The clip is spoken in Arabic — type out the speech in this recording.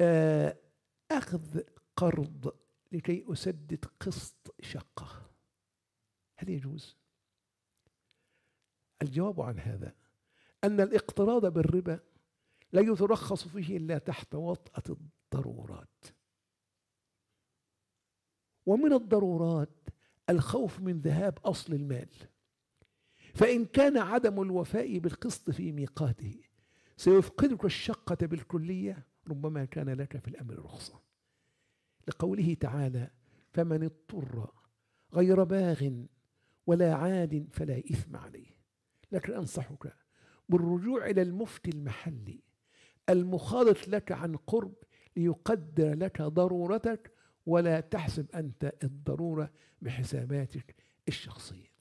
آه، أخذ قرض لكي أسدد قسط شقة هل يجوز؟ الجواب عن هذا أن الاقتراض بالربا لا يترخص فيه إلا تحت وطأة الضرورات ومن الضرورات الخوف من ذهاب أصل المال فإن كان عدم الوفاء بالقسط في ميقاته سيفقدك الشقة بالكلية ربما كان لك في الأمر رخصة لقوله تعالى فمن اضطر غير باغ ولا عاد فلا إثم عليه لكن أنصحك بالرجوع إلى المفتي المحلي المخالط لك عن قرب ليقدر لك ضرورتك ولا تحسب أنت الضرورة بحساباتك الشخصية